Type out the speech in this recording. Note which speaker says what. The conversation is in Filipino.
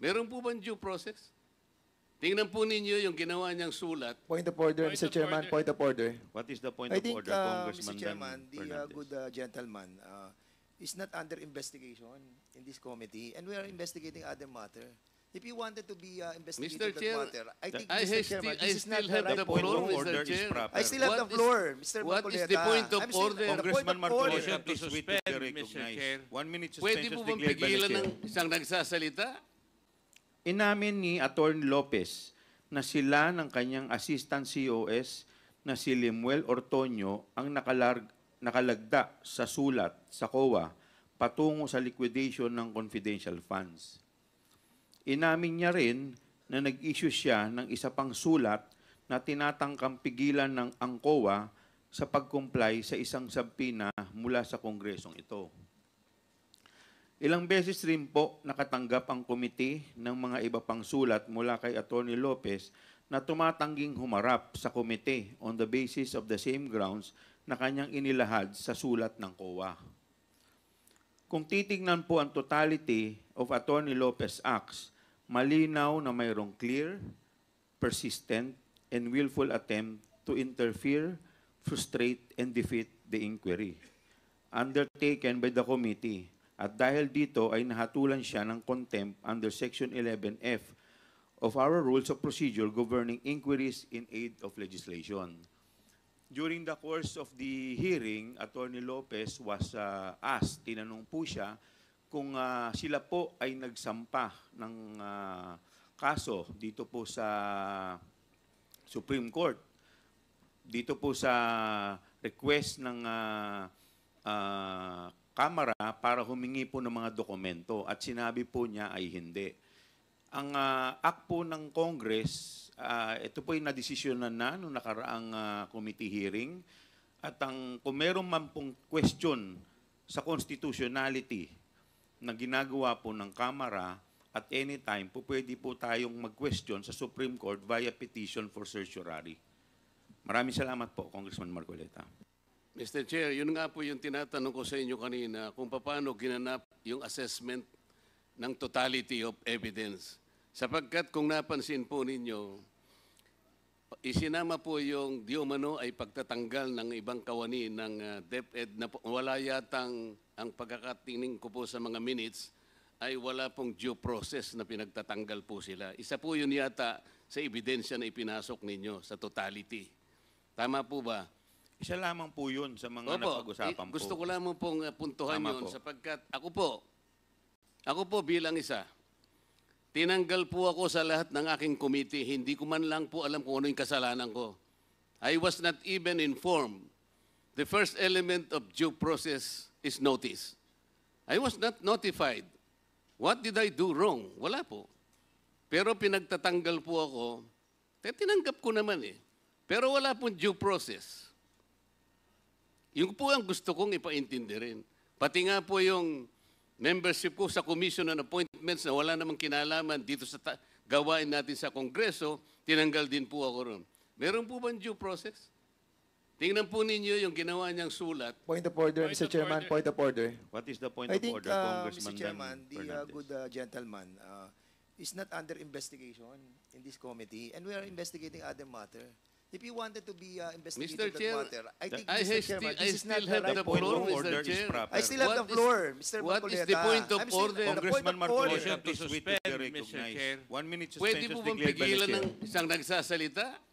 Speaker 1: Meron po bang due process? Tingnan po ninyo yung ginawa niyang sulat.
Speaker 2: Point of order, Point Mr. of Chairman. order. Point of order. What is the point I of think, order, uh, Mr. Chairman, Dan the uh, good uh, gentleman uh, is not under investigation in this committee, and we are investigating other matter. If you wanted to be uh, investigated Mr. that matter, I think, I Mr. Chairman, still- I is still the have The right point of order Mr. Chair. I still have What the is- floor, Mr. what is the point of order? Congressman of order. Marcoleta, to please
Speaker 1: suspend, be Mr. Chair. recognized. One minute suspension Pwede is po bang declared by the pigilan Chair. ng isang nagsasalita?
Speaker 2: Inamin ni Attorney Lopez na sila ng kanyang assistant COS na si Limuel Ortonio ang nakalarg, nakalagda sa sulat sa COA patungo sa liquidation ng confidential funds. Inamin niya rin na nag-issue siya ng isa pang sulat na tinatangkang pigilan ng ang COA sa pag-comply sa isang subpoena mula sa kongresong ito. Ilang beses rin po nakatanggap ang komite ng mga iba pang sulat mula kay Atty. Lopez na tumatangging humarap sa komite on the basis of the same grounds na kanyang inilahad sa sulat ng COA. Kung titignan po ang totality of Atty. Lopez acts, malinaw na mayroong clear, persistent, and willful attempt to interfere, frustrate, and defeat the inquiry undertaken by the committee at dahil dito ay nahatulan siya ng contempt under Section 11F of our Rules of Procedure governing inquiries in aid of legislation. During the course of the hearing, Attorney Lopez was uh, asked, tinanong po siya, kung uh, sila po ay nagsampa ng uh, kaso dito po sa Supreme Court, dito po sa request ng uh, uh, Kamara para humingi po ng mga dokumento at sinabi po niya ay hindi. Ang uh, act po ng Congress, uh, ito po yung nadesisyonan na noong nakaraang uh, committee hearing at ang, kung meron man pong question sa constitutionality na ginagawa po ng Kamara, at any time po pwede po tayong mag-question sa Supreme Court via petition for certiorari. Maraming salamat po, Congressman Marcoleta. Mr. Chair, yun nga po yung tinatanong ko sa
Speaker 1: inyo kanina kung paano ginanap yung assessment ng totality of evidence. Sapagkat kung napansin po ninyo, isinama po yung di ay pagtatanggal ng ibang kawani ng ah, DepEd na wala yatang ang pagkakatingin ko po sa mga minutes ay wala pong due process na pinagtatanggal po sila. Isa po yun yata sa ebidensya na ipinasok ninyo sa totality. Tama po ba? Isa lamang po yun sa mga napag-usapan po. Gusto ko lamang pong eh, puntuhan Tama yun po. sapagkat ako po, ako po bilang isa, tinanggal po ako sa lahat ng aking committee. Hindi ko man lang po alam kung ano yung kasalanan ko. I was not even informed. The first element of due process is notice. I was not notified. What did I do wrong? Wala po. Pero pinagtatanggal po ako. Tinanggap ko naman eh. Pero wala pong due process. Yung po ang gusto kong ipaintindi rin. Pati nga po yung membership ko sa Commission on Appointments na wala namang kinalaman dito sa gawain natin sa Kongreso, tinanggal din po ako ron. Meron po bang due process? Tingnan po ninyo yung ginawa niyang sulat.
Speaker 2: Point of order, point Mr. Of Chairman. Order. Point of order. What is the point I of think, order, uh, Congressman Mr. Chairman, the uh, good uh, gentleman uh, is not under investigation in this committee and we are investigating other matter. If you wanted to be uh, investigated Mr. Chair, matter, I think, I Mr. Chairman, this is not the right point of order. Chair. Is I still have the floor,
Speaker 1: Mr. What Marcoleta. is the point of I'm order? Congressman Marcoleta, to suspend, Mr. One minute suspension. Pwede po bang pigilan ng isang nagsasalita?